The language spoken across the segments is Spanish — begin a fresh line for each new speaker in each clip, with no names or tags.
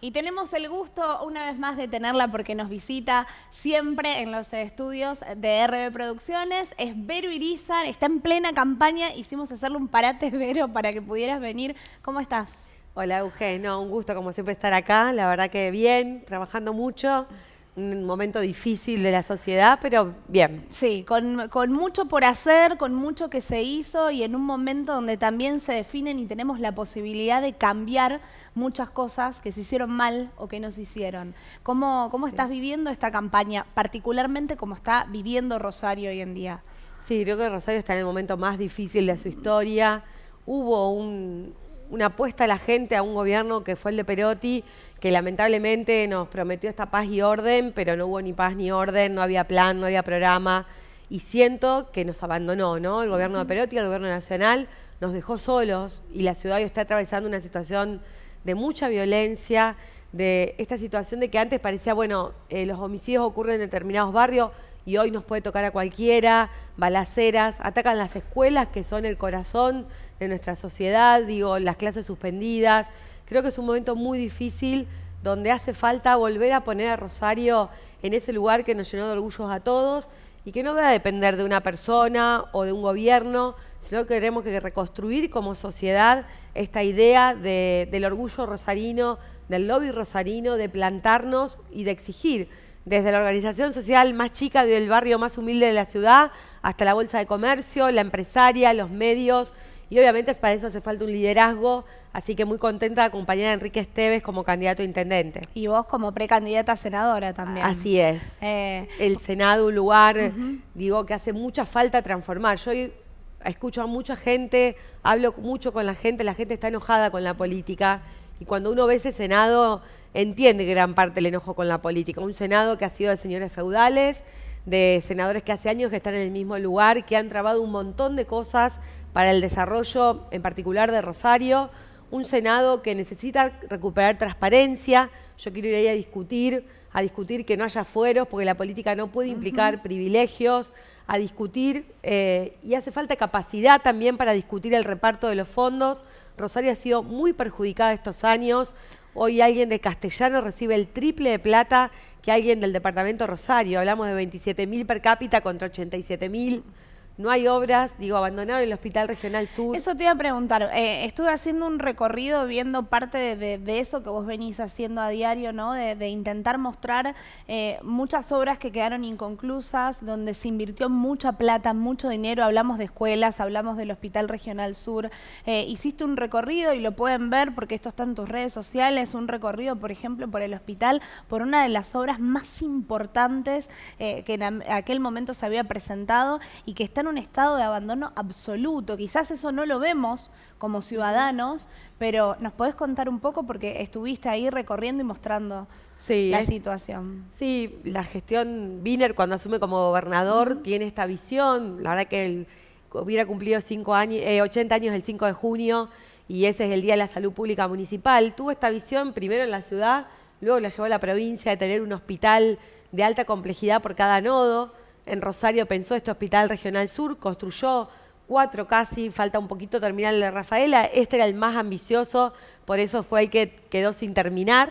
Y tenemos el gusto una vez más de tenerla porque nos visita siempre en los estudios de RB Producciones. Es Vero Irizar, está en plena campaña. Hicimos hacerle un parate, Vero, para que pudieras venir. ¿Cómo estás?
Hola, Eugenio. un gusto como siempre estar acá. La verdad que bien, trabajando mucho un momento difícil de la
sociedad, pero bien. Sí, con, mucho por hacer, con mucho que se hizo y en un momento donde también se definen y tenemos la posibilidad de cambiar muchas cosas que se hicieron mal o que no se hicieron. ¿Cómo, cómo estás viviendo esta campaña, particularmente ¿cómo está viviendo Rosario hoy en día?
Sí, creo que Rosario está en el momento más difícil de su historia. Hubo un, una apuesta a la gente, a un gobierno que fue el de Perotti, que lamentablemente nos prometió esta paz y orden, pero no hubo ni paz ni orden, no había plan, no había programa. Y siento que nos abandonó, ¿no? El gobierno de Perotti, el gobierno nacional, nos dejó solos y la ciudad hoy está atravesando una situación de mucha violencia, de esta situación de que antes parecía, bueno, eh, los homicidios ocurren en determinados barrios y hoy nos puede tocar a cualquiera, balaceras, atacan las escuelas que son el corazón de nuestra sociedad, digo, las clases suspendidas. Creo que es un momento muy difícil donde hace falta volver a poner a Rosario en ese lugar que nos llenó de orgullos a todos y que no va a depender de una persona o de un gobierno, sino que queremos que reconstruir como sociedad esta idea del orgullo rosarino, del lobby rosarino, de plantarnos y de exigir desde la organización social más chica del barrio más humilde de la ciudad hasta la Bolsa de Comercio, la empresaria, los medios, y obviamente para eso hace falta un liderazgo, así que muy contenta de acompañar a Enrique Esteves como candidato a intendente.
Y vos como precandidata a senadora también. Así es.
Eh, el Senado, un lugar, digo, que hace mucha falta transformar. Yo escucho a mucha gente, hablo mucho con la gente, la gente está enojada con la política. Y cuando uno ve ese Senado, entiende gran parte el enojo con la política. Un Senado que ha sido de señores feudales, de senadores que hace años que están en el mismo lugar, que han trabado un montón de cosas para el desarrollo en particular de Rosario, un Senado que necesita recuperar transparencia. Yo quiero ir ahí a discutir, a discutir que no haya fueros, porque la política no puede implicar privilegios, a discutir, eh, y hace falta capacidad también para discutir el reparto de los fondos. Rosario ha sido muy perjudicada estos años. Hoy alguien de Castellano recibe el triple de plata que alguien del departamento Rosario. Hablamos de 27 mil per cápita contra 87 mil. No hay obras, digo, abandonaron
el Hospital Regional Sur. Eso te iba a preguntar. Eh, estuve haciendo un recorrido viendo parte de, eso que vos venís haciendo a diario, ¿no? De, intentar mostrar eh, muchas obras que quedaron inconclusas, donde se invirtió mucha plata, mucho dinero. Hablamos de escuelas, hablamos del Hospital Regional Sur. Eh, hiciste un recorrido y lo pueden ver porque esto está en tus redes sociales. Un recorrido, por ejemplo, por el hospital, por una de las obras más importantes que en aquel momento se había presentado y que está un estado de abandono absoluto. Quizás eso no lo vemos como ciudadanos, pero ¿nos podés contar un poco? Porque estuviste ahí recorriendo y mostrando la situación.
Sí, la gestión, Biner cuando asume como gobernador tiene esta visión. La verdad que él hubiera cumplido cinco años, 80 eh, años el 5 de junio y ese es el Día de la Salud Pública Municipal. Tuvo esta visión primero en la ciudad, luego la llevó a la provincia de tener un hospital de alta complejidad por cada nodo en Rosario pensó este Hospital Regional Sur, construyó cuatro casi, falta un poquito terminar el de Rafaela. Este era el más ambicioso, por eso fue el que quedó sin terminar.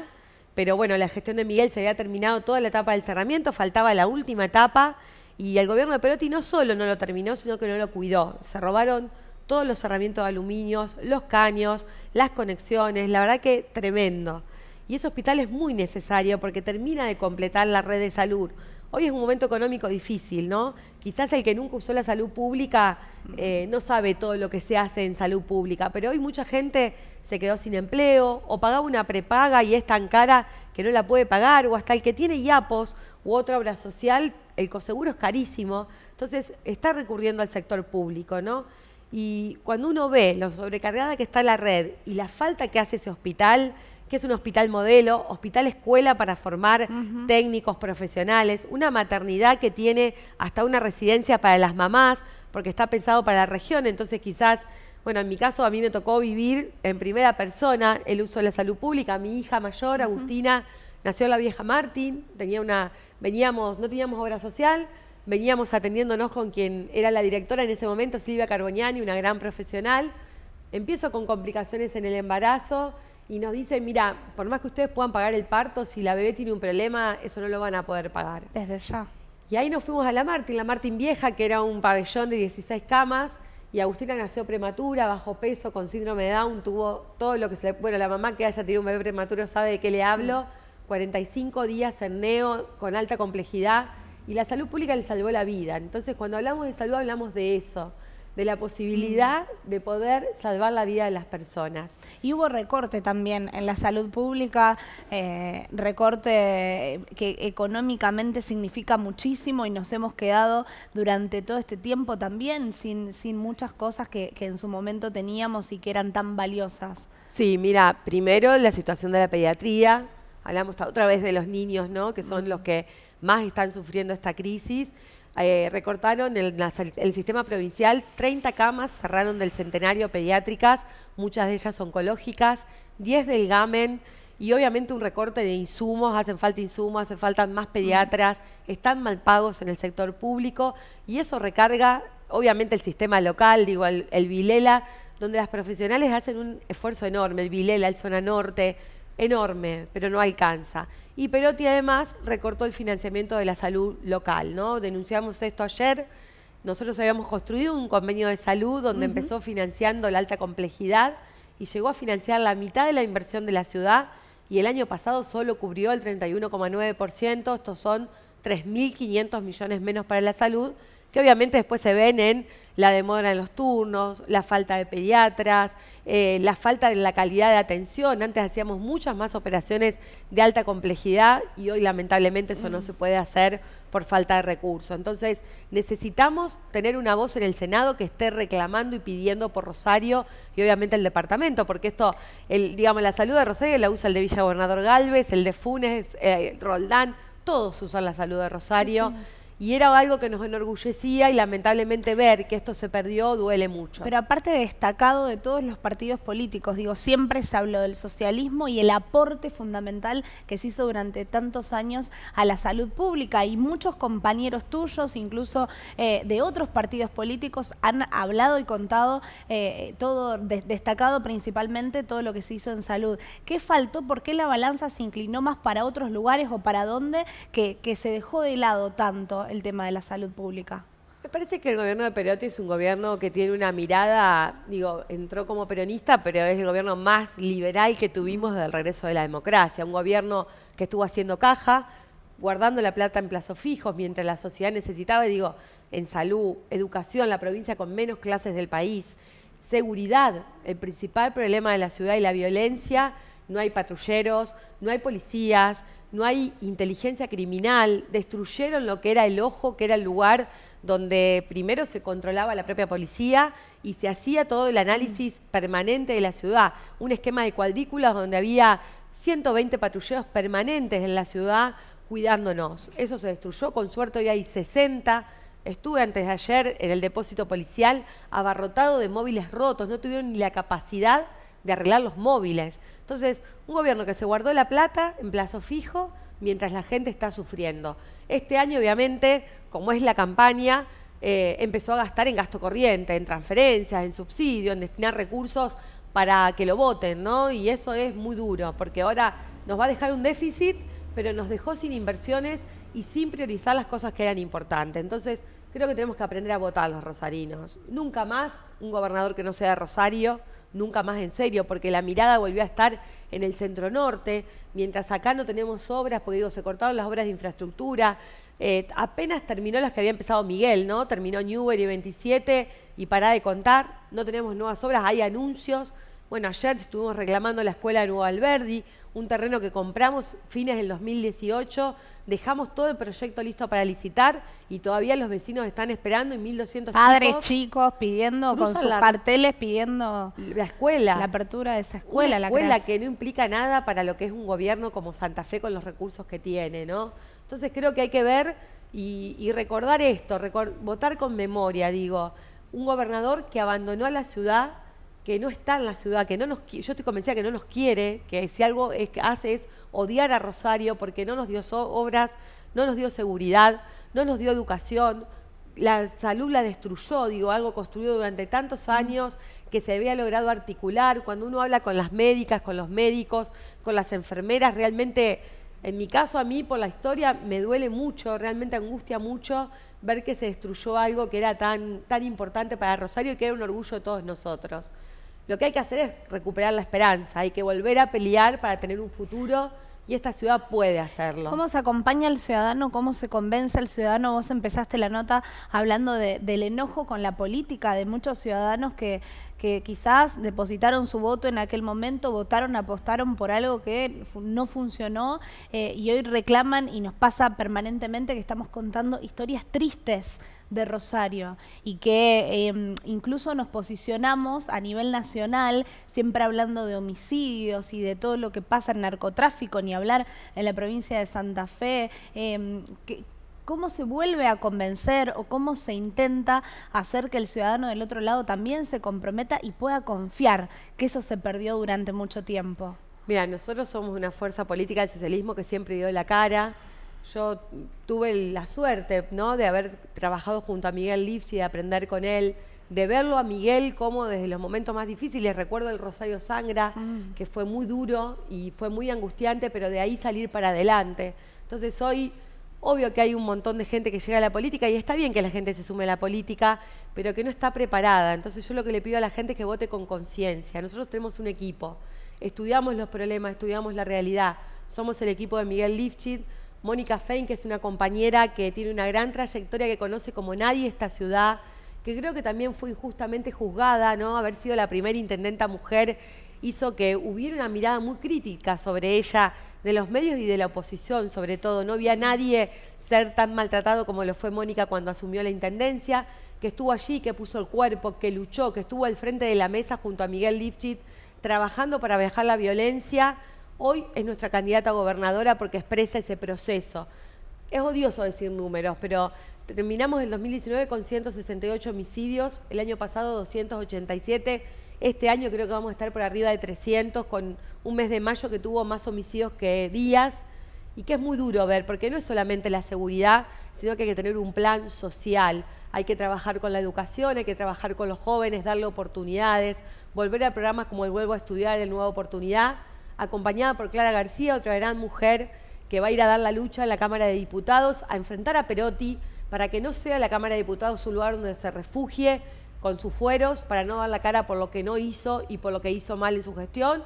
Pero bueno, la gestión de Miguel se había terminado toda la etapa del cerramiento, faltaba la última etapa y el gobierno de Perotti no solo no lo terminó, sino que no lo cuidó. Se robaron todos los cerramientos de aluminios, los caños, las conexiones, la verdad que tremendo. Y ese hospital es muy necesario porque termina de completar la red de salud. Hoy es un momento económico difícil, ¿no? Quizás el que nunca usó la salud pública eh, no sabe todo lo que se hace en salud pública, pero hoy mucha gente se quedó sin empleo o pagaba una prepaga y es tan cara que no la puede pagar, o hasta el que tiene IAPOS u otra obra social, el coseguro es carísimo. Entonces está recurriendo al sector público, ¿no? Y cuando uno ve lo sobrecargada que está la red y la falta que hace ese hospital, que es un hospital modelo, hospital escuela para formar técnicos profesionales, una maternidad que tiene hasta una residencia para las mamás, porque está pensado para la región, entonces quizás, bueno, en mi caso a mí me tocó vivir en primera persona el uso de la salud pública, mi hija mayor, Agustina, nació en la vieja Martín, tenía una, veníamos, no teníamos obra social, veníamos atendiéndonos con quien era la directora en ese momento, Silvia Carboniani, una gran profesional. Empiezo con complicaciones en el embarazo, y nos dice, mira, por más que ustedes puedan pagar el parto, si la bebé tiene un problema, eso no lo van a poder pagar. Desde ya. Y ahí nos fuimos a la Martín, la Martín Vieja, que era un pabellón de 16 camas, y Agustina nació prematura, bajo peso, con síndrome de Down, tuvo todo lo que se le... Bueno, la mamá que haya tenido un bebé prematuro sabe de qué le hablo. 45 días en neo, con alta complejidad, y la salud pública le salvó la vida. Entonces, cuando hablamos de salud, hablamos de eso de la posibilidad mm. de poder salvar la vida de las personas.
Y hubo recorte también en la salud pública, eh, recorte que económicamente significa muchísimo y nos hemos quedado durante todo este tiempo también sin, muchas cosas que, en su momento teníamos y que eran tan valiosas.
Sí, mira, primero la situación de la pediatría, hablamos otra vez de los niños, ¿no? que son mm. los que más están sufriendo esta crisis eh, recortaron el, el, sistema provincial 30 camas, cerraron del centenario pediátricas, muchas de ellas oncológicas, 10 del GAMEN y obviamente un recorte de insumos, hacen falta insumos, hacen falta más pediatras, están mal pagos en el sector público y eso recarga obviamente el sistema local, digo, el Vilela, donde las profesionales hacen un esfuerzo enorme, el Vilela, el Zona Norte, enorme, pero no alcanza. Y Perotti además recortó el financiamiento de la salud local, ¿no? Denunciamos esto ayer. Nosotros habíamos construido un convenio de salud donde empezó financiando la alta complejidad y llegó a financiar la mitad de la inversión de la ciudad y el año pasado solo cubrió el 31,9%. Estos son 3.500 millones menos para la salud que obviamente después se ven en la demora en los turnos, la falta de pediatras, eh, la falta de la calidad de atención. Antes hacíamos muchas más operaciones de alta complejidad y hoy lamentablemente eso no se puede hacer por falta de recursos. Entonces necesitamos tener una voz en el Senado que esté reclamando y pidiendo por Rosario y obviamente el departamento, porque esto, el, digamos, la salud de Rosario la usa el de Villa Gobernador Galvez, el de Funes, eh, Roldán, todos usan la salud de Rosario y era algo que nos enorgullecía y lamentablemente ver que esto se perdió duele mucho. Pero
aparte destacado de todos los partidos políticos, digo, siempre se habló del socialismo y el aporte fundamental que se hizo durante tantos años a la salud pública y muchos compañeros tuyos, incluso eh, de otros partidos políticos, han hablado y contado eh, todo, destacado principalmente todo lo que se hizo en salud. ¿Qué faltó? ¿Por qué la balanza se inclinó más para otros lugares o para dónde que se dejó de lado tanto? el tema de la salud pública.
Me parece que el gobierno de Perotti es un gobierno que tiene una mirada, digo, entró como peronista, pero es el gobierno más liberal que tuvimos del regreso de la democracia. Un gobierno que estuvo haciendo caja, guardando la plata en plazos fijos mientras la sociedad necesitaba, digo, en salud, educación, la provincia con menos clases del país, seguridad, el principal problema de la ciudad y la violencia, no hay patrulleros, no hay policías, no hay inteligencia criminal, destruyeron lo que era el ojo, que era el lugar donde primero se controlaba la propia policía y se hacía todo el análisis mm. permanente de la ciudad, un esquema de cuadrículas donde había 120 patrulleros permanentes en la ciudad cuidándonos. Eso se destruyó, con suerte hoy hay 60. Estuve antes de ayer en el depósito policial abarrotado de móviles rotos, no tuvieron ni la capacidad de arreglar los móviles. Entonces, un gobierno que se guardó la plata en plazo fijo mientras la gente está sufriendo. Este año, obviamente, como es la campaña, eh, empezó a gastar en gasto corriente, en transferencias, en subsidio, en destinar recursos para que lo voten, ¿no? Y eso es muy duro, porque ahora nos va a dejar un déficit, pero nos dejó sin inversiones y sin priorizar las cosas que eran importantes. Entonces, creo que tenemos que aprender a votar los rosarinos. Nunca más un gobernador que no sea de Rosario nunca más en serio, porque la mirada volvió a estar en el centro norte, mientras acá no tenemos obras, porque digo, se cortaron las obras de infraestructura, eh, apenas terminó las que había empezado Miguel, ¿no? Terminó Newbery 27 y para de contar, no tenemos nuevas obras, hay anuncios. Bueno, ayer estuvimos reclamando la escuela de Nuevo Alberdi, un terreno que compramos fines del 2018, dejamos todo el proyecto listo para licitar y todavía los vecinos están esperando y 1.200 Padres
chicos, pidiendo, con sus carteles pidiendo... La escuela. La apertura de esa escuela. la escuela que
no implica nada para lo que es un gobierno como Santa Fe con los recursos que tiene, ¿no? Entonces creo que hay que ver y, recordar esto, votar con memoria, digo. Un gobernador que abandonó a la ciudad que no está en la ciudad, que no nos yo estoy convencida que no nos quiere, que si algo es, hace es odiar a Rosario porque no nos dio obras, no nos dio seguridad, no nos dio educación, la salud la destruyó, digo, algo construido durante tantos años que se había logrado articular, cuando uno habla con las médicas, con los médicos, con las enfermeras, realmente en mi caso a mí por la historia me duele mucho, realmente angustia mucho ver que se destruyó algo que era tan tan importante para Rosario y que era un orgullo de todos nosotros. Lo que hay que hacer es recuperar la esperanza, hay que volver a pelear para tener un futuro y esta ciudad puede hacerlo. ¿Cómo
se acompaña al ciudadano? ¿Cómo se convence al ciudadano? Vos empezaste la nota hablando del enojo con la política de muchos ciudadanos que, quizás depositaron su voto en aquel momento, votaron, apostaron por algo que no funcionó eh, y hoy reclaman y nos pasa permanentemente que estamos contando historias tristes de Rosario y que em, incluso nos posicionamos a nivel nacional siempre hablando de homicidios y de todo lo que pasa en narcotráfico, ni hablar en la provincia de Santa Fe. Em, ¿Cómo se vuelve a convencer o cómo se intenta hacer que el ciudadano del otro lado también se comprometa y pueda confiar que eso se perdió durante mucho tiempo?
Mira, nosotros somos una fuerza política del socialismo que siempre dio la cara, yo tuve la suerte ¿no? de haber trabajado junto a Miguel lifchit y de aprender con él, de verlo a Miguel como desde los momentos más difíciles. Recuerdo el Rosario Sangra, ah. que fue muy duro y fue muy angustiante, pero de ahí salir para adelante. Entonces hoy, obvio que hay un montón de gente que llega a la política y está bien que la gente se sume a la política, pero que no está preparada. Entonces yo lo que le pido a la gente es que vote con conciencia. Nosotros tenemos un equipo, estudiamos los problemas, estudiamos la realidad. Somos el equipo de Miguel Lifchit Mónica Fein, que es una compañera que tiene una gran trayectoria, que conoce como nadie esta ciudad, que creo que también fue injustamente juzgada, ¿no? Haber sido la primera intendenta mujer hizo que hubiera una mirada muy crítica sobre ella, de los medios y de la oposición, sobre todo. No había nadie ser tan maltratado como lo fue Mónica cuando asumió la intendencia, que estuvo allí, que puso el cuerpo, que luchó, que estuvo al frente de la mesa junto a Miguel Lifchit, trabajando para dejar la violencia Hoy es nuestra candidata a gobernadora porque expresa ese proceso. Es odioso decir números, pero terminamos el 2019 con 168 homicidios, el año pasado 287, este año creo que vamos a estar por arriba de 300 con un mes de mayo que tuvo más homicidios que días y que es muy duro ver, porque no es solamente la seguridad, sino que hay que tener un plan social, hay que trabajar con la educación, hay que trabajar con los jóvenes, darle oportunidades, volver a programas como el Vuelvo a Estudiar, el Nueva Oportunidad, acompañada por Clara García, otra gran mujer que va a ir a dar la lucha en la Cámara de Diputados, a enfrentar a Perotti para que no sea la Cámara de Diputados un lugar donde se refugie con sus fueros, para no dar la cara por lo que no hizo y por lo que hizo mal en su gestión.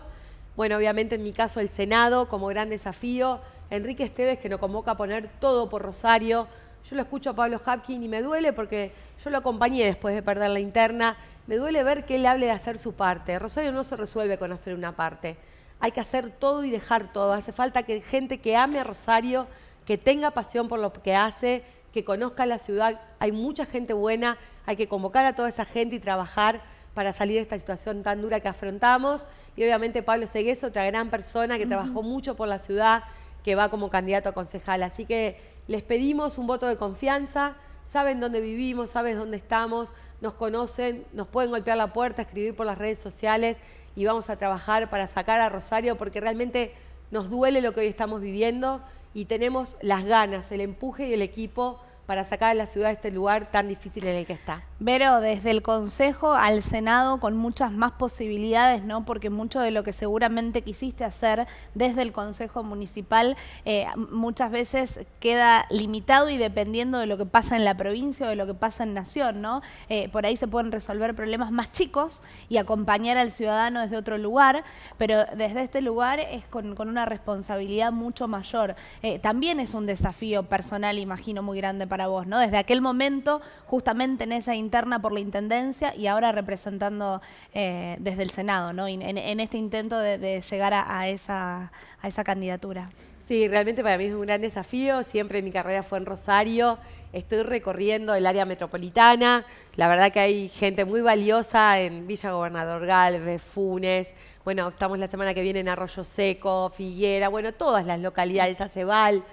Bueno, obviamente en mi caso el Senado como gran desafío, Enrique Esteves que nos convoca a poner todo por Rosario. Yo lo escucho a Pablo Hapkin y me duele porque yo lo acompañé después de perder la interna. Me duele ver que él hable de hacer su parte. Rosario no se resuelve con hacer una parte hay que hacer todo y dejar todo. Hace falta que gente que ame a Rosario, que tenga pasión por lo que hace, que conozca la ciudad. Hay mucha gente buena, hay que convocar a toda esa gente y trabajar para salir de esta situación tan dura que afrontamos. Y obviamente Pablo Segués, otra gran persona que trabajó mucho por la ciudad, que va como candidato a concejal. Así que les pedimos un voto de confianza. Saben dónde vivimos, saben dónde estamos, nos conocen, nos pueden golpear la puerta, escribir por las redes sociales y vamos a trabajar para sacar a Rosario porque realmente nos duele lo que hoy estamos viviendo y tenemos las ganas, el empuje y el equipo para sacar a la ciudad de este lugar tan difícil en el que está.
Vero, desde el Consejo al Senado con muchas más posibilidades, ¿no? Porque mucho de lo que seguramente quisiste hacer desde el Consejo Municipal eh, muchas veces queda limitado y dependiendo de lo que pasa en la provincia o de lo que pasa en Nación, ¿no? Eh, por ahí se pueden resolver problemas más chicos y acompañar al ciudadano desde otro lugar, pero desde este lugar es con, una responsabilidad mucho mayor. Eh, también es un desafío personal, imagino, muy grande para vos, ¿no? Desde aquel momento, justamente en esa interna por la Intendencia y ahora representando eh, desde el Senado, ¿no? En, este intento de, llegar a, esa, a esa candidatura. Sí, realmente para mí es un gran desafío. Siempre mi carrera fue en Rosario.
Estoy recorriendo el área metropolitana. La verdad que hay gente muy valiosa en Villa Gobernador Galvez, Funes. Bueno, estamos la semana que viene en Arroyo Seco, Figuera, bueno, todas las localidades, Aceval.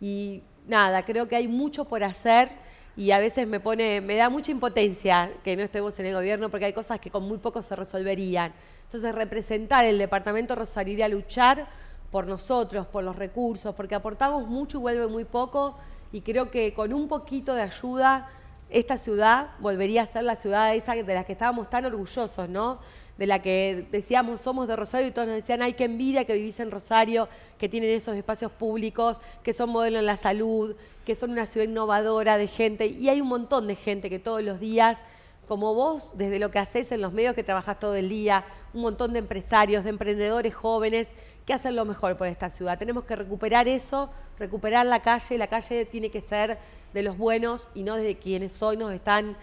Y nada, creo que hay mucho por hacer y a veces me pone, me da mucha impotencia que no estemos en el gobierno porque hay cosas que con muy poco se resolverían. Entonces, representar el departamento Rosario a luchar por nosotros, por los recursos, porque aportamos mucho y vuelve muy poco y creo que con un poquito de ayuda esta ciudad volvería a ser la ciudad esa de la que estábamos tan orgullosos, ¿no? de la que decíamos somos de Rosario y todos nos decían, hay que envidia que vivís en Rosario, que tienen esos espacios públicos, que son modelo en la salud, que son una ciudad innovadora de gente. Y hay un montón de gente que todos los días, como vos, desde lo que haces en los medios que trabajás todo el día, un montón de empresarios, de emprendedores jóvenes que hacen lo mejor por esta ciudad. Tenemos que recuperar eso, recuperar la calle. La calle tiene que ser de los buenos y no de quienes hoy nos están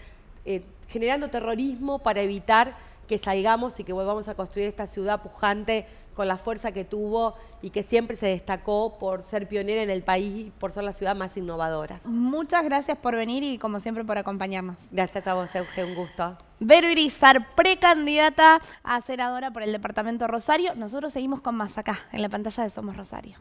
eh, generando terrorismo para evitar que salgamos y que volvamos a construir esta ciudad pujante con la fuerza que tuvo y que siempre se destacó por ser pionera en el país y por ser la ciudad más innovadora.
Muchas gracias por venir y como siempre por acompañarnos.
Gracias a vos, Euge, un gusto.
Vero Irizar, precandidata a senadora por el Departamento Rosario. Nosotros seguimos con más acá, en la pantalla de Somos Rosario.